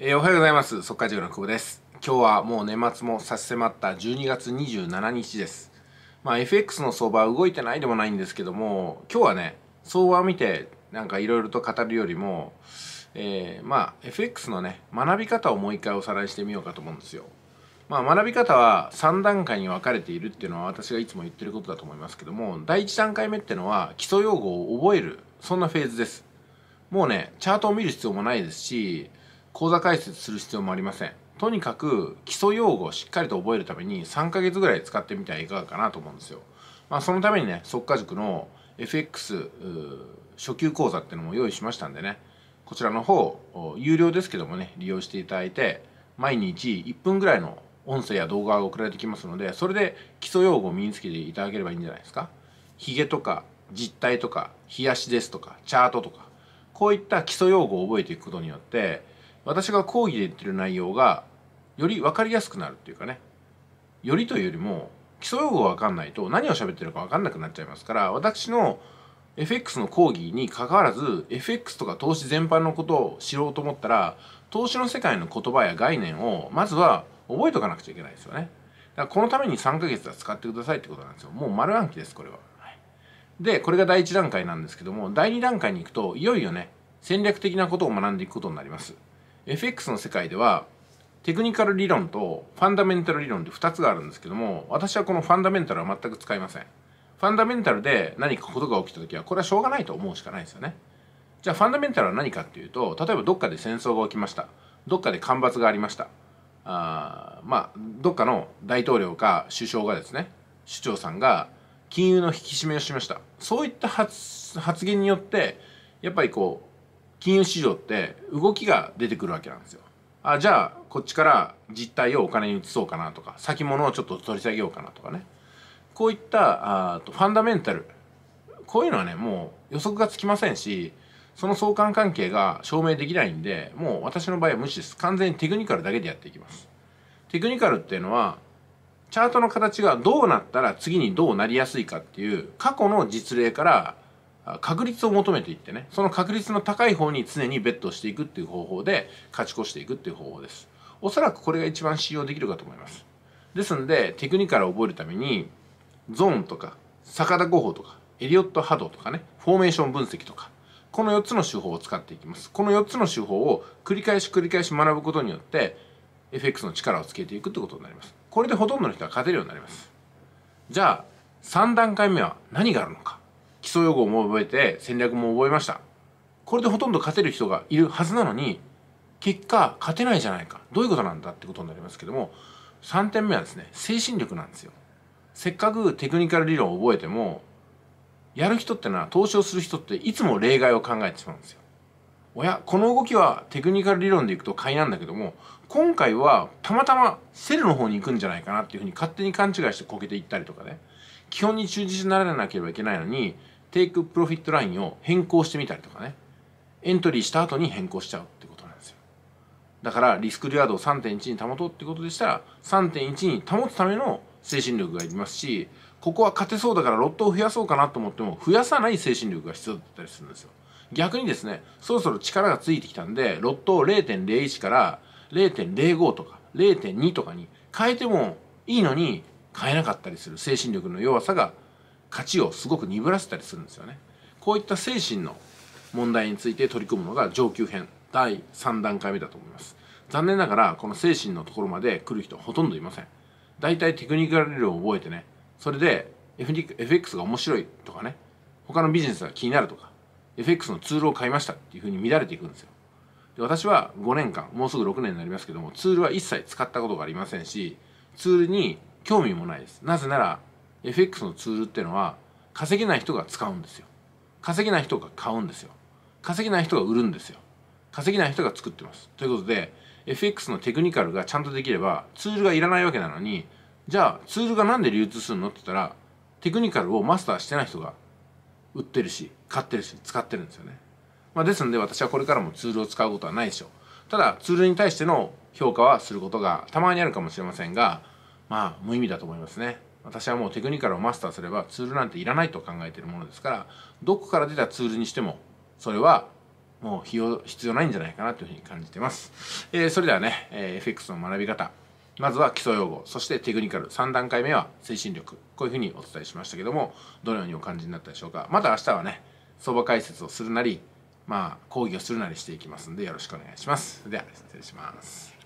えー、おはようございます。速稼塾の久保です。今日はもう年末も差し迫った12月27日です。まあ FX の相場は動いてないでもないんですけども、今日はね、相場を見てなんかいろいろと語るよりも、えー、まあ FX のね、学び方をもう一回おさらいしてみようかと思うんですよ。まあ学び方は3段階に分かれているっていうのは私がいつも言ってることだと思いますけども、第1段階目ってのは基礎用語を覚える、そんなフェーズです。もうね、チャートを見る必要もないですし、講座解説する必要もありませんとにかく基礎用語をしっかりと覚えるために3ヶ月ぐらい使ってみてはいかがかなと思うんですよ、まあ、そのためにね速化塾の FX 初級講座っていうのも用意しましたんでねこちらの方有料ですけどもね利用していただいて毎日1分ぐらいの音声や動画が送られてきますのでそれで基礎用語を身につけていただければいいんじゃないですかヒゲとか実態とか冷やしですとかチャートとかこういった基礎用語を覚えていくことによって私が講義で言ってる内容がより分かりやすくなるっていうかねよりというよりも基礎用語が分かんないと何を喋ってるか分かんなくなっちゃいますから私の FX の講義に関わらず FX とか投資全般のことを知ろうと思ったら投資の世界の言葉や概念をまずは覚えとかなくちゃいけないですよねだからこのために3ヶ月は使ってくださいってことなんですよもう丸暗記ですこれは、でこれが第1段階なんですけども第2段階に行くといよいよね戦略的なことを学んでいくことになります FX の世界ではテクニカル理論とファンダメンタル理論って2つがあるんですけども私はこのファンダメンタルは全く使いませんファンダメンタルで何かことが起きた時はこれはしょうがないと思うしかないですよねじゃあファンダメンタルは何かっていうと例えばどっかで戦争が起きましたどっかで干ばつがありましたあまあどっかの大統領か首相がですね首長さんが金融の引き締めをしましたそういった発言によってやっぱりこう金融市場って動きが出てくるわけなんですよ。あじゃあこっちから実態をお金に移そうかなとか先物をちょっと取り下げようかなとかねこういったあとファンダメンタルこういうのはねもう予測がつきませんしその相関関係が証明できないんでもう私の場合は無視です完全にテクニカルだけでやっていきますテクニカルっていうのはチャートの形がどうなったら次にどうなりやすいかっていう過去の実例から確率を求めていってねその確率の高い方に常にベットしていくっていう方法で勝ち越していくっていう方法ですおそらくこれが一番信用できるかと思いますですのでテクニカルを覚えるためにゾーンとか坂田五法とかエリオット波動とかねフォーメーション分析とかこの4つの手法を使っていきますこの4つの手法を繰り返し繰り返し学ぶことによって FX の力をつけていくってことになりますこれでほとんどの人は勝てるようになりますじゃあ3段階目は何があるのか基礎用語も覚えて戦略も覚えましたこれでほとんど勝てる人がいるはずなのに結果勝てないじゃないかどういうことなんだってことになりますけども3点目はですね精神力なんですよせっかくテクニカル理論を覚えてもやる人ってのは投資をする人っていつも例外を考えてしまうんですよおやこの動きはテクニカル理論でいくと買いなんだけども今回はたまたまセルの方に行くんじゃないかなっていうふうに勝手に勘違いしてこけていったりとかね基本に忠実にならなければいけないのにテイクプロフィットラインを変更してみたりとかねエントリーした後に変更しちゃうってことなんですよだからリスクリワードを3.1に保とうってことでしたら3.1に保つための精神力がいりますしここは勝てそうだからロットを増やそうかなと思っても増やさない精神力が必要だったりするんですよ逆にですねそろそろ力がついてきたんでロットを0.01から0.05とか0.2とかに変えてもいいのに変えなかったりする精神力の弱さが価値をすごく鈍らせたりするんですよねこういった精神の問題について取り組むのが上級編第3段階目だと思います残念ながらこの精神のところまで来る人はほとんどいません大体テクニカル理論を覚えてねそれで FX が面白いとかね他のビジネスが気になるとか FX のツールを買いましたっていうふうに乱れていくんですよで私は5年間もうすぐ6年になりますけどもツールは一切使ったことがありませんしツールに興味もないですなぜなら FX のツールっていうのは稼げない人が使うんですよ稼げない人が買うんですよ稼げない人が売るんですよ稼げない人が作ってますということで FX のテクニカルがちゃんとできればツールがいらないわけなのにじゃあツールが何で流通するのって言ったらテクニカルをマスターしてない人が売ってるし買ってるし使ってるんですよね、まあ、ですので私はこれからもツールを使うことはないでしょうただツールに対しての評価はすることがたまにあるかもしれませんがまあ無意味だと思いますね私はもうテクニカルをマスターすればツールなんていらないと考えているものですからどこから出たツールにしてもそれはもう必要必要ないんじゃないかなというふうに感じてます、えー、それではね、えー、FX の学び方まずは基礎用語そしてテクニカル3段階目は精神力こういうふうにお伝えしましたけどもどのようにお感じになったでしょうかまた明日はね相場解説をするなりまあ講義をするなりしていきますんでよろしくお願いしますでは失礼します